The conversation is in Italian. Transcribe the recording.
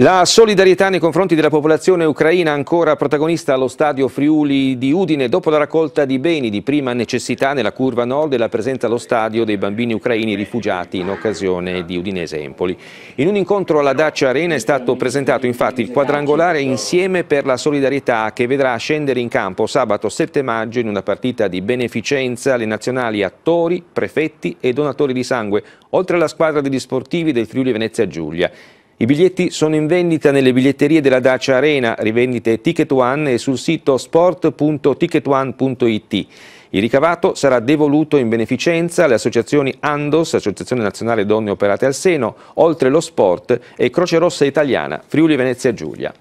La solidarietà nei confronti della popolazione ucraina ancora protagonista allo stadio Friuli di Udine dopo la raccolta di beni di prima necessità nella curva nord e la presenza allo stadio dei bambini ucraini rifugiati in occasione di Udine-Esempoli. In un incontro alla Dacia Arena è stato presentato infatti il quadrangolare insieme per la solidarietà che vedrà scendere in campo sabato 7 maggio in una partita di beneficenza le nazionali attori, prefetti e donatori di sangue, oltre alla squadra degli sportivi del Friuli Venezia Giulia. I biglietti sono in vendita nelle biglietterie della Dacia Arena, rivendite Ticket One e sul sito sport.ticketone.it. Il ricavato sarà devoluto in beneficenza alle associazioni Andos, Associazione Nazionale Donne Operate al Seno, Oltre lo Sport e Croce Rossa Italiana, Friuli Venezia Giulia.